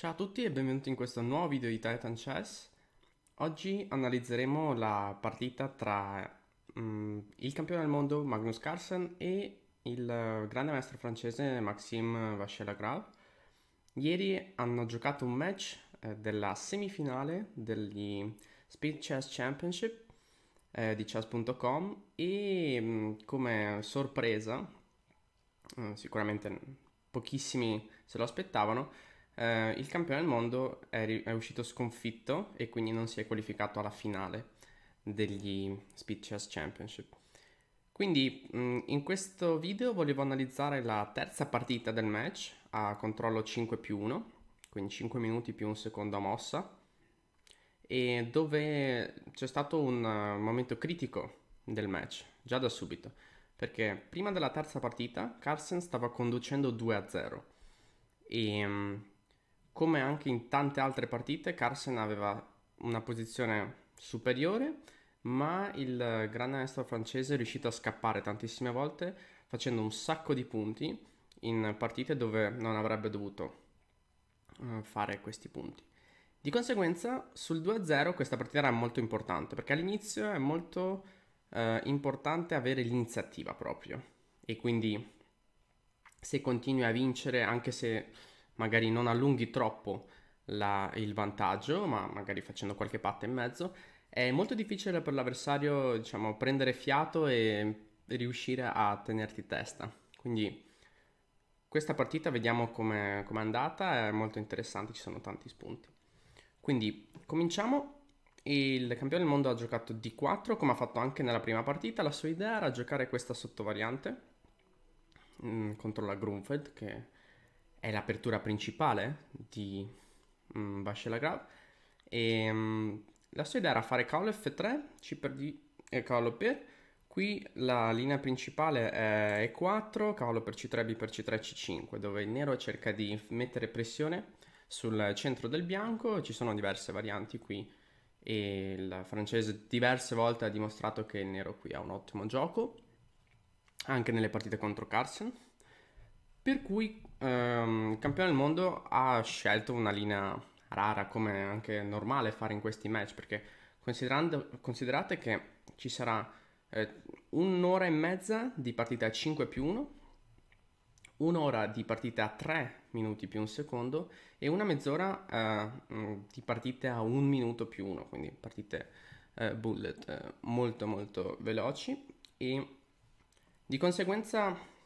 Ciao a tutti e benvenuti in questo nuovo video di Titan Chess. Oggi analizzeremo la partita tra um, il campione del mondo Magnus Carlsen e il grande maestro francese Maxime Vachelagrave. Ieri hanno giocato un match eh, della semifinale degli Speed Chess Championship eh, di chess.com e mh, mm, come sorpresa, eh, sicuramente pochissimi se lo aspettavano, eh, il campione del mondo è, è, uscito sconfitto e quindi non si è qualificato alla finale degli Speed Chess Championship. Quindi mh, in questo video volevo analizzare la terza partita del match a controllo 5 più 1, quindi 5 minuti più un secondo a mossa, e dove c'è stato un momento critico del match, già da subito, perché prima della terza partita Carlsen stava conducendo 2-0 a e come anche in tante altre partite, Carson aveva una posizione superiore, ma il gran maestro francese è riuscito a scappare tantissime volte facendo un sacco di punti in partite dove non avrebbe dovuto eh, fare questi punti. Di conseguenza sul 2-0 questa partita era molto importante perché all'inizio è molto eh, importante avere l'iniziativa proprio e quindi se continui a vincere anche se magari non allunghi troppo la, il vantaggio, ma magari facendo qualche patta in mezzo, è molto difficile per l'avversario diciamo, prendere fiato e riuscire a tenerti testa. Quindi questa partita vediamo come è andata, è molto interessante, ci sono tanti spunti. Quindi cominciamo. Il campione del mondo ha giocato D4 come ha fatto anche nella prima partita. La sua idea era giocare questa sottovariante mh, mm, contro la Grunfeld che è l'apertura principale di mm, Bachelagrar e mm, la sua idea era fare cavallo F3, C per D e eh, cavallo per qui la linea principale è E4, cavallo per C3, B per C3, C5 dove il nero cerca di mettere pressione sul centro del bianco ci sono diverse varianti qui e il francese diverse volte ha dimostrato che il nero qui ha un ottimo gioco anche nelle partite contro Carson per cui ehm, il campione del mondo ha scelto una linea rara, come anche normale fare in questi match, perché considerando, considerate che ci sarà eh, un'ora e mezza di partita 5 più 1, un'ora di partita 3 minuti più un secondo e una mezz'ora eh, mm, di partite a 1 minuto più 1, quindi partite eh, bullet eh, molto molto veloci e di conseguenza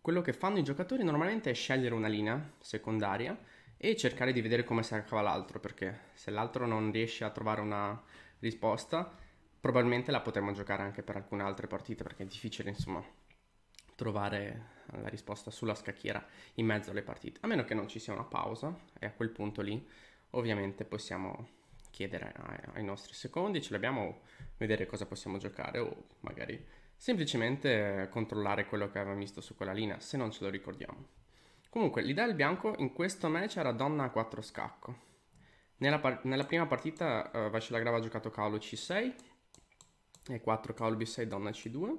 quello che fanno i giocatori normalmente è scegliere una linea secondaria e cercare di vedere come si accava l'altro, perché se l'altro non riesce a trovare una risposta, probabilmente la potremmo giocare anche per alcune altre partite, perché è difficile, insomma, trovare la risposta sulla scacchiera in mezzo alle partite, a meno che non ci sia una pausa e a quel punto lì ovviamente possiamo chiedere ai nostri secondi, ce l'abbiamo, vedere cosa possiamo giocare o magari semplicemente eh, controllare quello che avevamo visto su quella linea, se non ce lo ricordiamo. Comunque, l'idea del bianco in questo match era donna a 4 scacco. Nella, par nella prima partita uh, eh, Vascilagrava ha giocato cavolo C6 e 4 cavolo B6 donna C2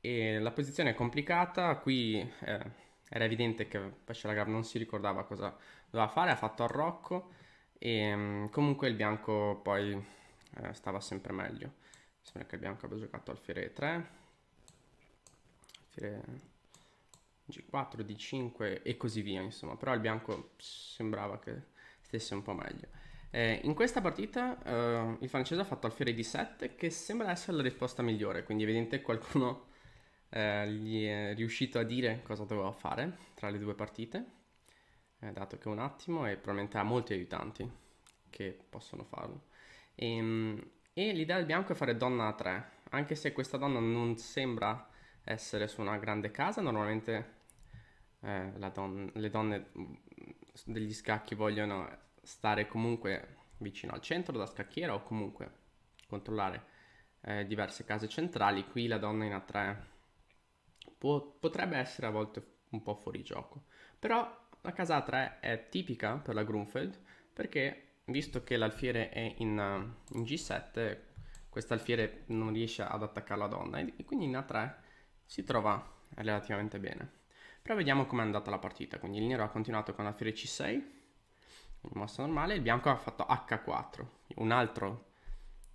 e la posizione è complicata, qui eh, era evidente che Vascilagrava non si ricordava cosa doveva fare, ha fatto arrocco e um, comunque il bianco poi eh, stava sempre meglio sembra che il bianco abbia giocato alfiere 3 alfiere g4 d5 e così via insomma però il bianco sembrava che stesse un po' meglio eh, in questa partita eh, il francese ha fatto alfiere d7 che sembra essere la risposta migliore quindi evidentemente qualcuno eh, gli è riuscito a dire cosa doveva fare tra le due partite eh, dato che un attimo e probabilmente ha molti aiutanti che possono farlo e, ehm, e l'idea del bianco è fare donna a 3, anche se questa donna non sembra essere su una grande casa, normalmente eh, don- le donne mm, degli scacchi vogliono stare comunque vicino al centro da scacchiera o comunque controllare eh, diverse case centrali, qui la donna in A3 può, potrebbe essere a volte un po' fuori gioco, però la casa A3 è tipica per la Grunfeld perché visto che l'alfiere è in, eh, in G7, questa alfiere non riesce ad attaccare la donna e quindi in A3 si trova relativamente bene. Però vediamo com'è andata la partita, quindi il nero ha continuato con l'alfiere C6, quindi mossa normale, il bianco ha fatto H4, un altro,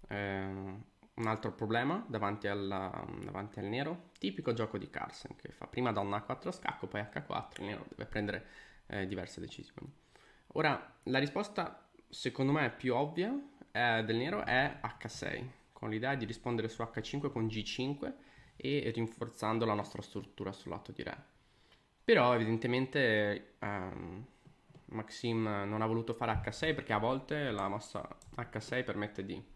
eh, un altro problema davanti, alla, davanti, al nero, tipico gioco di Carson che fa prima donna A4 scacco, poi H4, il nero deve prendere eh, diverse decisioni. Ora, la risposta secondo me più ovvia è, del nero è H6, con l'idea di rispondere su H5 con G5 e rinforzando la nostra struttura sul lato di Re. Però evidentemente ehm, Maxim non ha voluto fare H6 perché a volte la mossa H6 permette di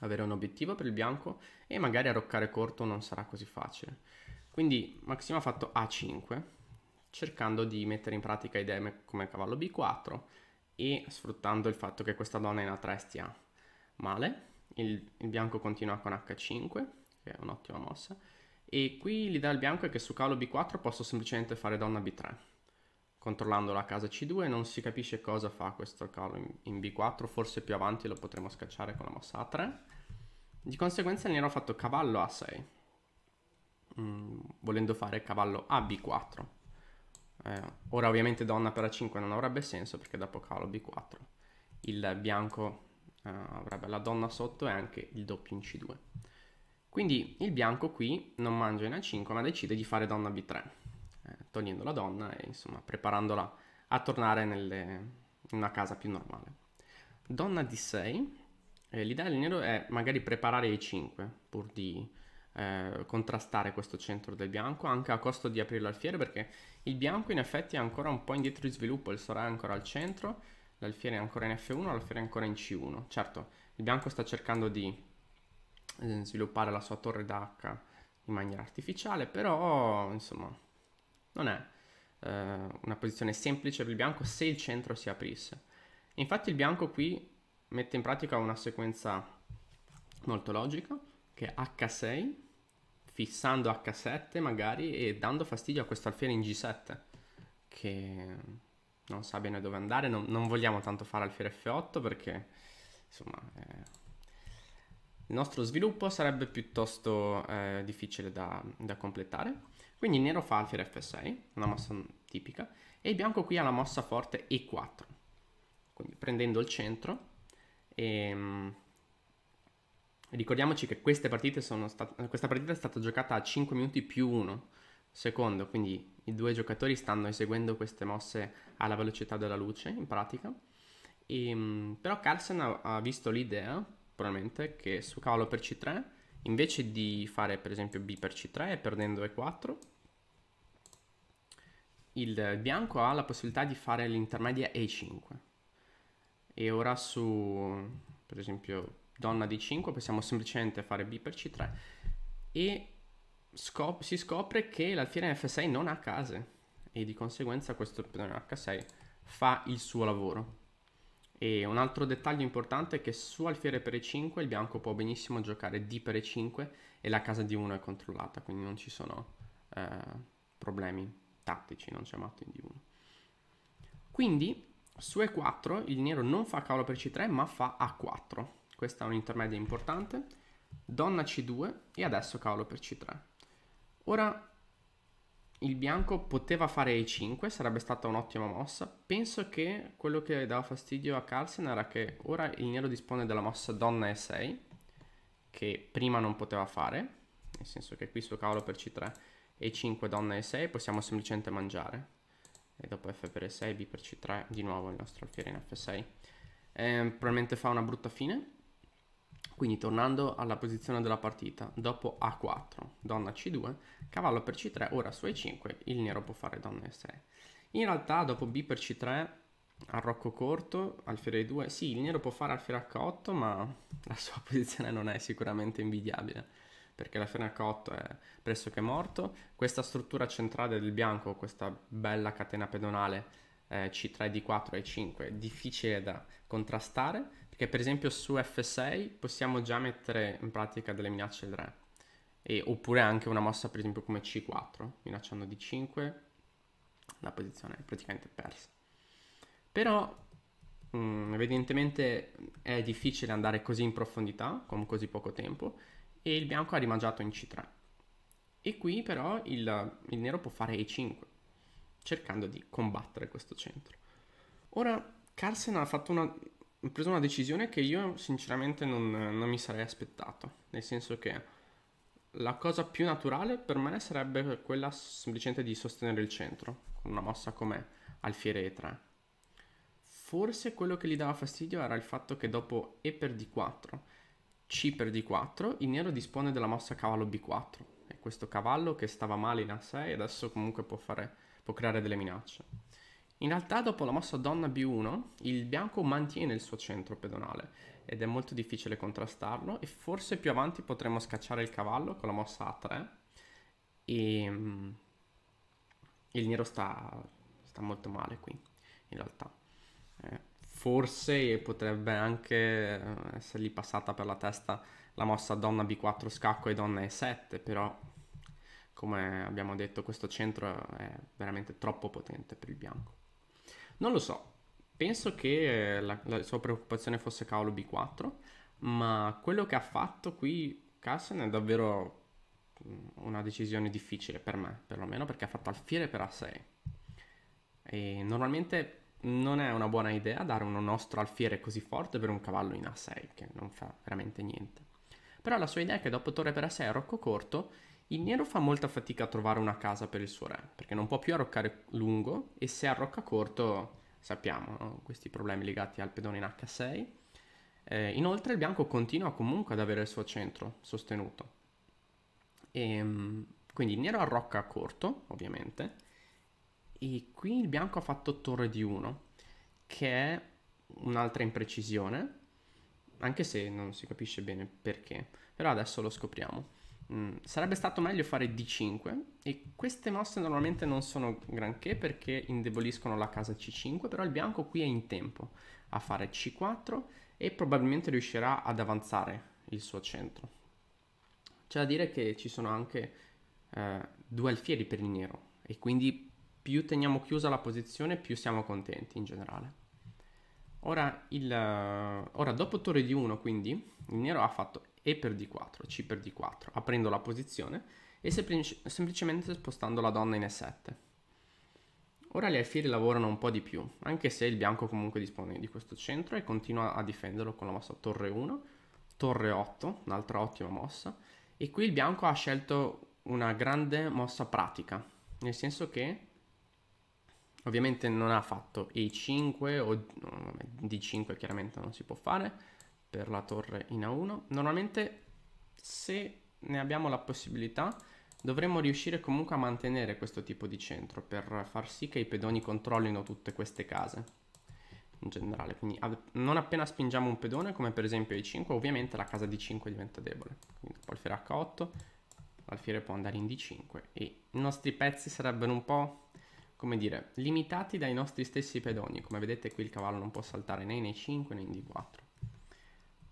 avere un obiettivo per il bianco e magari arroccare corto non sarà così facile. Quindi Maxim ha fatto A5 cercando di mettere in pratica idee come cavallo B4 e sfruttando il fatto che questa donna in A3 stia male. Il, il, bianco continua con H5, che è un'ottima mossa. E qui l'idea del bianco è che su calo B4 posso semplicemente fare donna B3. Controllando la casa C2 non si capisce cosa fa questo calo in, in B4, forse più avanti lo potremo scacciare con la mossa A3. Di conseguenza il nero ha fatto cavallo A6, mm, volendo fare cavallo AB4 eh, ora ovviamente donna per A5 non avrebbe senso perché dopo calo B4. Il bianco eh, avrebbe la donna sotto e anche il doppio in C2. Quindi il bianco qui non mangia in A5 ma decide di fare donna B3, eh, togliendo la donna e insomma preparandola a tornare nelle, in una casa più normale. Donna D6, eh, l'idea del nero è magari preparare E5 pur di eh, contrastare questo centro del bianco anche a costo di aprirlo al fiere perché il bianco in effetti è ancora un po' indietro di sviluppo, il sorà è ancora al centro, l'alfiere è ancora in F1, l'alfiere è ancora in C1. Certo, il bianco sta cercando di eh, sviluppare la sua torre d'H in maniera artificiale, però insomma non è eh, una posizione semplice per il bianco se il centro si aprisse. Infatti il bianco qui mette in pratica una sequenza molto logica che è H6 fissando H7 magari e dando fastidio a questo alfiere in G7 che non sa bene dove andare, non, non vogliamo tanto fare alfiere F8 perché insomma eh, il nostro sviluppo sarebbe piuttosto eh, difficile da, da, completare. Quindi nero fa alfiere F6, una mossa tipica, e il bianco qui ha la mossa forte E4, quindi prendendo il centro e ehm, Ricordiamoci che queste partite sono state, questa partita è stata giocata a 5 minuti più 1 secondo, quindi i due giocatori stanno eseguendo queste mosse alla velocità della luce in pratica. E, ehm, però Carlsen ha, ha visto l'idea, probabilmente, che su cavallo per C3, invece di fare per esempio B per C3 e perdendo E4, il bianco ha la possibilità di fare l'intermedia E5. E ora su, per esempio, donna di 5 possiamo semplicemente fare B per C3 e scop si scopre che l'alfiere F6 non ha case e di conseguenza questo H6 fa il suo lavoro. E un altro dettaglio importante è che su alfiere per E5 il bianco può benissimo giocare D per E5 e la casa di 1 è controllata, quindi non ci sono eh, problemi tattici, non c'è matto in D1. Quindi su E4 il nero non fa cavolo per C3 ma fa A4 questa è un'intermedia importante, donna c2 e adesso cavolo per c3. Ora il bianco poteva fare e5, sarebbe stata un'ottima mossa. Penso che quello che dava fastidio a Carlsen era che ora il nero dispone della mossa donna e6, che prima non poteva fare, nel senso che qui su cavolo per c3 e5 donna e6 possiamo semplicemente mangiare. E dopo f per e6, b per c3, di nuovo il nostro alfiere in f6. Eh, probabilmente fa una brutta fine quindi tornando alla posizione della partita, dopo A4, donna C2, cavallo per C3, ora su E5, il nero può fare donna E6. In realtà dopo B per C3, arrocco corto, alfiere 2, sì, il nero può fare alfiere H8, ma la sua posizione non è sicuramente invidiabile, perché l'alfiere H8 è pressoché morto. Questa struttura centrale del bianco, questa bella catena pedonale, eh, C3, D4, E5, difficile da contrastare, perché per esempio su F6 possiamo già mettere in pratica delle minacce del re. E, oppure anche una mossa per esempio come C4, minacciando D5, la posizione è praticamente persa. Però mh, mm, evidentemente è difficile andare così in profondità, con così poco tempo, e il bianco ha rimangiato in C3. E qui però il, il nero può fare E5, cercando di combattere questo centro. Ora, Carlsen ha fatto una ho preso una decisione che io sinceramente non, non, mi sarei aspettato, nel senso che la cosa più naturale per me sarebbe quella semplicemente di sostenere il centro, con una mossa come alfiere e3. Forse quello che gli dava fastidio era il fatto che dopo e per d4, c per d4, il nero dispone della mossa cavallo b4, e questo cavallo che stava male in a6 adesso comunque può, fare, può creare delle minacce. In realtà dopo la mossa donna B1 il bianco mantiene il suo centro pedonale ed è molto difficile contrastarlo e forse più avanti potremo scacciare il cavallo con la mossa A3 e ehm, il nero sta, sta molto male qui in realtà. Eh, forse potrebbe anche essergli passata per la testa la mossa donna B4 scacco e donna E7 però come abbiamo detto questo centro è veramente troppo potente per il bianco. Non lo so, penso che eh, la, la sua preoccupazione fosse cavolo B4, ma quello che ha fatto qui Carson è davvero mm, una decisione difficile per me, perlomeno perché ha fatto alfiere per A6. E normalmente non è una buona idea dare uno nostro alfiere così forte per un cavallo in A6, che non fa veramente niente. Però la sua idea è che dopo torre per A6 e rocco corto il nero fa molta fatica a trovare una casa per il suo re, perché non può più arroccare lungo e se arrocca corto sappiamo no? questi problemi legati al pedone in H6. Eh, inoltre il bianco continua comunque ad avere il suo centro sostenuto. E, ehm, quindi il nero arrocca corto, ovviamente, e qui il bianco ha fatto torre di 1, che è un'altra imprecisione, anche se non si capisce bene perché, però adesso lo scopriamo. Mm, sarebbe stato meglio fare D5 e queste mosse normalmente non sono granché perché indeboliscono la casa C5, però il bianco qui è in tempo a fare C4 e probabilmente riuscirà ad avanzare il suo centro. C'è da dire che ci sono anche eh, due alfieri per il nero e quindi più teniamo chiusa la posizione più siamo contenti in generale. Ora, il, ora dopo torre di 1 quindi il nero ha fatto e per D4, C per D4, aprendo la posizione e semplic- semplicemente spostando la donna in E7. Ora gli alfieri lavorano un po' di più, anche se il bianco comunque dispone di questo centro e continua a difenderlo con la mossa torre 1, torre 8, un'altra ottima mossa, e qui il bianco ha scelto una grande mossa pratica, nel senso che ovviamente non ha fatto E5 o no, D5 chiaramente non si può fare, per la torre in A1. Normalmente se ne abbiamo la possibilità dovremmo riuscire comunque a mantenere questo tipo di centro per far sì che i pedoni controllino tutte queste case in generale. Quindi non appena spingiamo un pedone, come per esempio i 5 ovviamente la casa di 5 diventa debole. Quindi dopo alfiere H8, l'alfiere può andare in D5 e i nostri pezzi sarebbero un po', come dire, limitati dai nostri stessi pedoni. Come vedete qui il cavallo non può saltare né in E5 né in D4.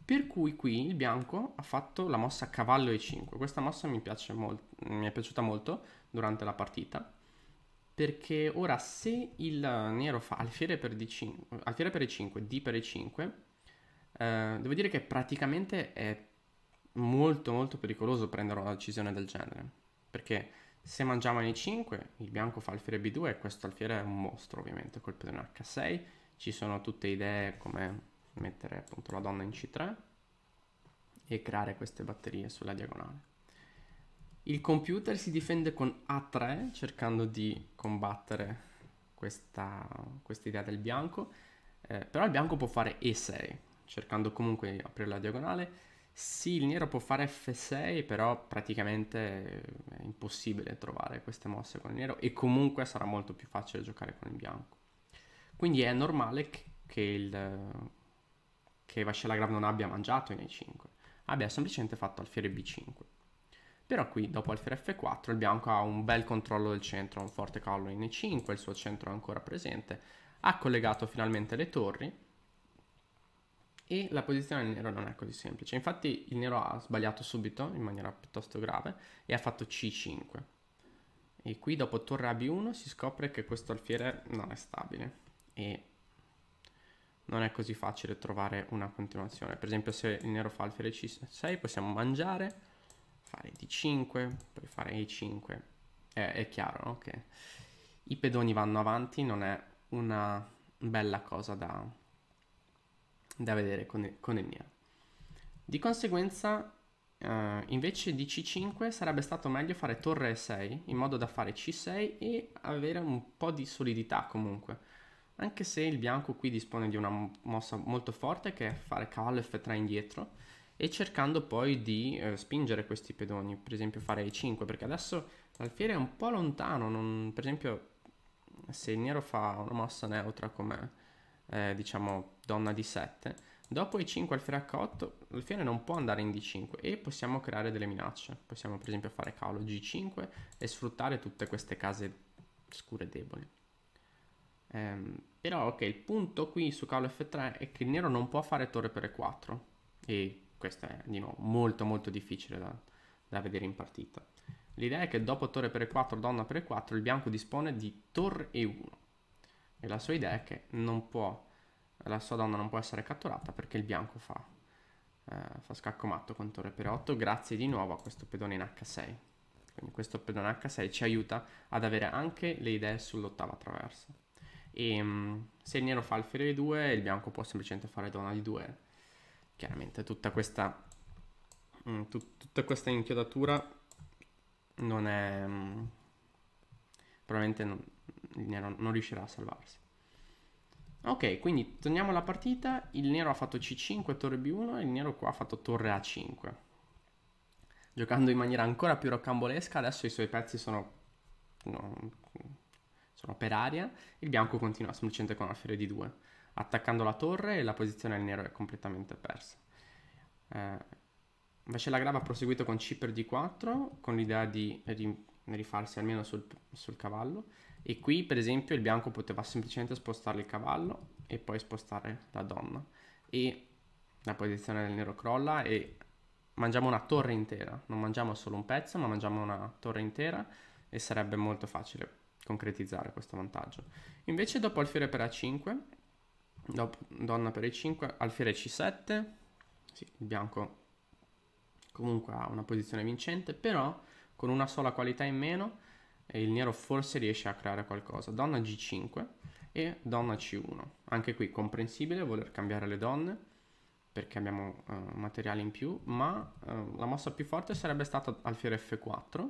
Per cui qui il bianco ha fatto la mossa cavallo e5. Questa mossa mi, mi, è piaciuta molto durante la partita. Perché ora se il nero fa alfiere per, D5, alfiere per E5, D per E5, eh, devo dire che praticamente è molto molto pericoloso prendere una decisione del genere. Perché se mangiamo in E5, il bianco fa alfiere B2 e questo alfiere è un mostro ovviamente, colpito in H6. Ci sono tutte idee come mettere appunto la donna in C3 e creare queste batterie sulla diagonale. Il computer si difende con A3 cercando di combattere questa, questa idea del bianco, eh, però il bianco può fare E6 cercando comunque di aprire la diagonale. Sì, il nero può fare F6, però praticamente eh, è impossibile trovare queste mosse con il nero e comunque sarà molto più facile giocare con il bianco. Quindi è normale che, che il, che Vascellagrav non abbia mangiato in E5, abbia semplicemente fatto alfiere B5. Però qui, dopo alfiere F4, il bianco ha un bel controllo del centro, un forte cavallo in E5, il suo centro è ancora presente, ha collegato finalmente le torri, e la posizione del nero non è così semplice. Infatti il nero ha sbagliato subito in maniera piuttosto grave e ha fatto C5. E qui dopo torre a B1 si scopre che questo alfiere non è stabile e non è così facile trovare una continuazione. Per esempio se il nero fa e C6 possiamo mangiare, fare D5, poi fare E5. Eh, è chiaro no? che i pedoni vanno avanti, non è una bella cosa da, da vedere con il, con il nero. Di conseguenza Uh, invece di C5 sarebbe stato meglio fare torre E6 in modo da fare C6 e avere un po' di solidità comunque. Anche se il bianco qui dispone di una mossa molto forte che è fare cavallo F3 indietro e cercando poi di eh, spingere questi pedoni, per esempio fare E5, perché adesso l'alfiere è un po' lontano, non, per esempio se il nero fa una mossa neutra come eh, diciamo donna di 7, dopo E5 alfiere H8 l'alfiere non può andare in D5 e possiamo creare delle minacce, possiamo per esempio fare cavallo G5 e sfruttare tutte queste case scure e deboli. Ehm, però ok, il punto qui su cavolo F3 è che il nero non può fare torre per E4 e questo è di nuovo molto molto difficile da, da vedere in partita. L'idea è che dopo torre per E4, donna per E4, il bianco dispone di torre E1 e la sua idea è che non può, la sua donna non può essere catturata perché il bianco fa, eh, fa scacco matto con torre per e 8 grazie di nuovo a questo pedone in H6. Quindi questo pedone H6 ci aiuta ad avere anche le idee sull'ottava traversa. E ehm, se il nero fa alfiere di 2, il bianco può semplicemente fare donna di 2. Chiaramente tutta questa, mm, tut- tutta questa inchiodatura non è... Mm, probabilmente non, il nero non riuscirà a salvarsi. Ok, quindi torniamo alla partita. Il nero ha fatto C5, torre B1 e il nero qua ha fatto torre A5. Giocando in maniera ancora più rocambolesca, adesso i suoi pezzi sono per aria, il bianco continua semplicemente con alfiere di 2, attaccando la torre e la posizione del nero è completamente persa. Eh, invece la grava ha proseguito con c per d4, con l'idea di, di rifarsi almeno sul, sul cavallo, e qui per esempio il bianco poteva semplicemente spostare il cavallo e poi spostare la donna. E la posizione del nero crolla e mangiamo una torre intera, non mangiamo solo un pezzo, ma mangiamo una torre intera e sarebbe molto facile concretizzare questo vantaggio. Invece dopo alfiere per A5, dopo donna per E5, alfiere C7, sì, il bianco comunque ha una posizione vincente, però con una sola qualità in meno il nero forse riesce a creare qualcosa. Donna G5 e donna C1. Anche qui comprensibile voler cambiare le donne perché abbiamo eh, materiale in più, ma eh, la mossa più forte sarebbe stata alfiere F4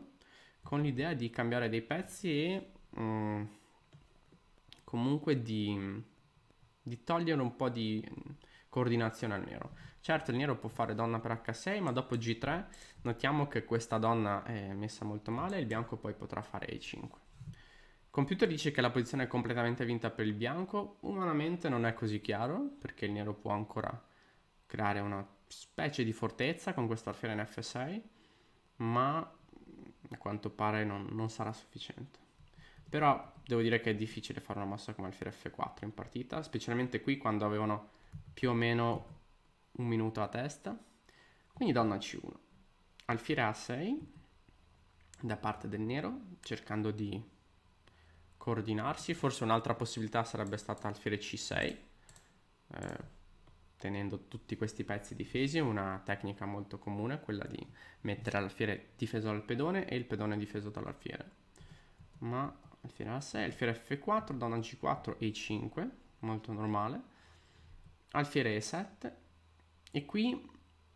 con l'idea di cambiare dei pezzi e Mm, comunque di, di togliere un po' di coordinazione al nero. Certo il nero può fare donna per H6 ma dopo G3 notiamo che questa donna è messa molto male e il bianco poi potrà fare E5. Computer dice che la posizione è completamente vinta per il bianco, umanamente non è così chiaro perché il nero può ancora creare una specie di fortezza con questo alfiere in F6 ma a quanto pare non, non sarà sufficiente. Però devo dire che è difficile fare una mossa come alfiere F4 in partita, specialmente qui quando avevano più o meno un minuto a testa. Quindi donna C1. Alfiere A6 da parte del nero, cercando di coordinarsi. Forse un'altra possibilità sarebbe stata alfiere C6, eh, tenendo tutti questi pezzi difesi, una tecnica molto comune, quella di mettere l'alfiere difeso dal pedone e il pedone difeso dall'alfiere. Ma alfiere A6, alfiere F4, donna G4 e 5, molto normale, alfiere E7 e qui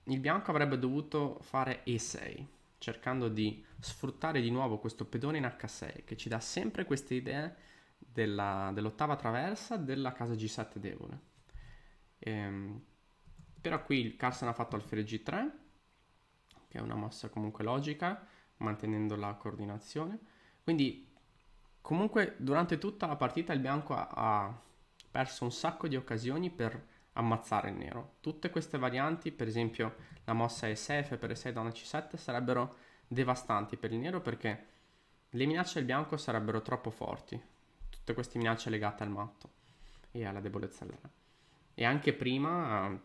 il bianco avrebbe dovuto fare E6, cercando di sfruttare di nuovo questo pedone in H6 che ci dà sempre queste idee dell'ottava traversa della casa G7 debole. Ehm, però qui il Carson ha fatto alfiere G3, che è una mossa comunque logica, mantenendo la coordinazione. Quindi Comunque durante tutta la partita il bianco ha perso un sacco di occasioni per ammazzare il nero. Tutte queste varianti, per esempio la mossa E6, F6, donna C7, sarebbero devastanti per il nero perché le minacce del bianco sarebbero troppo forti. Tutte queste minacce legate al matto e alla debolezza del re. E anche prima eh,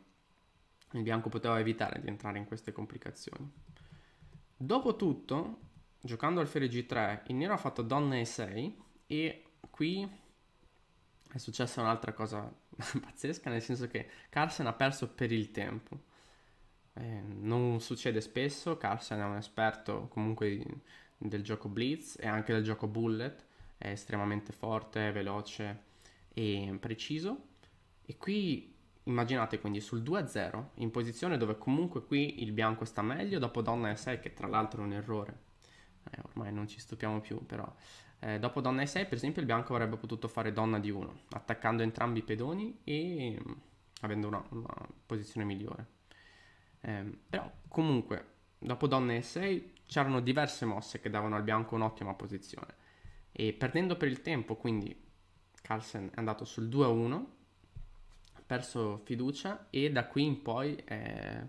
il bianco poteva evitare di entrare in queste complicazioni. Dopotutto, giocando alfiere g3, il nero ha fatto donna e6 e qui è successa un'altra cosa pazzesca, nel senso che Carson ha perso per il tempo. Eh, non succede spesso, Carson è un esperto comunque del gioco blitz e anche del gioco bullet, è estremamente forte, veloce e preciso. E qui immaginate quindi sul 2-0, in posizione dove comunque qui il bianco sta meglio dopo donna e 6 che tra l'altro è un errore eh, ormai non ci stupiamo più però. Eh, dopo donna e6 per esempio il bianco avrebbe potuto fare donna di 1, attaccando entrambi i pedoni e mh, mm, avendo una, una, posizione migliore. Eh, però comunque dopo donna e6 c'erano diverse mosse che davano al bianco un'ottima posizione. E perdendo per il tempo, quindi Carlsen è andato sul 2-1, ha perso fiducia e da qui in poi è,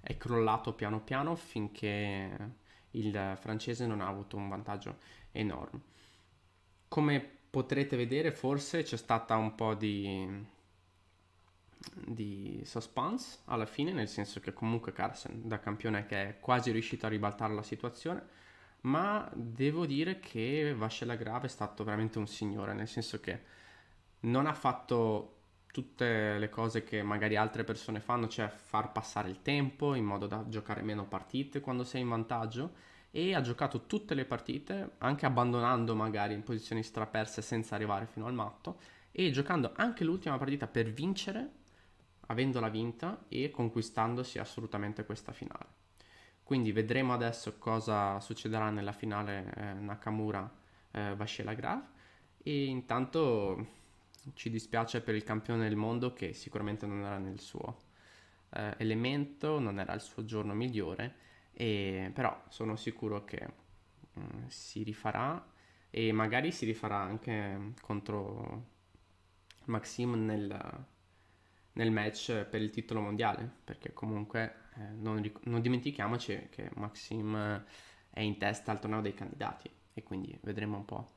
è crollato piano piano finché il francese non ha avuto un vantaggio enorme. Come potrete vedere forse c'è stata un po' di, di suspense alla fine, nel senso che comunque Carson da campione che è quasi riuscito a ribaltare la situazione, ma devo dire che Vascella Grave è stato veramente un signore, nel senso che non ha fatto tutte le cose che magari altre persone fanno, cioè far passare il tempo in modo da giocare meno partite quando sei in vantaggio e ha giocato tutte le partite, anche abbandonando magari in posizioni straperse senza arrivare fino al matto e giocando anche l'ultima partita per vincere, avendola vinta e conquistandosi assolutamente questa finale. Quindi vedremo adesso cosa succederà nella finale eh, Nakamura eh, Vascela Grav e intanto ci dispiace per il campione del mondo che sicuramente non era nel suo eh, elemento, non era il suo giorno migliore, e, però sono sicuro che mh, mm, si rifarà e magari si rifarà anche contro Maxim nel, nel match per il titolo mondiale, perché comunque eh, non, ric- non dimentichiamoci che Maxim è in testa al torneo dei candidati e quindi vedremo un po'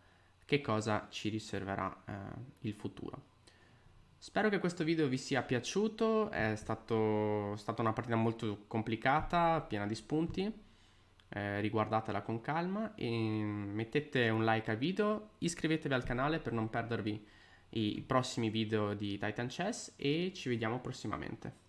che cosa ci riserverà eh, il futuro. Spero che questo video vi sia piaciuto, è stato, stata una partita molto complicata, piena di spunti, eh, riguardatela con calma e mettete un like al video, iscrivetevi al canale per non perdervi i prossimi video di Titan Chess e ci vediamo prossimamente.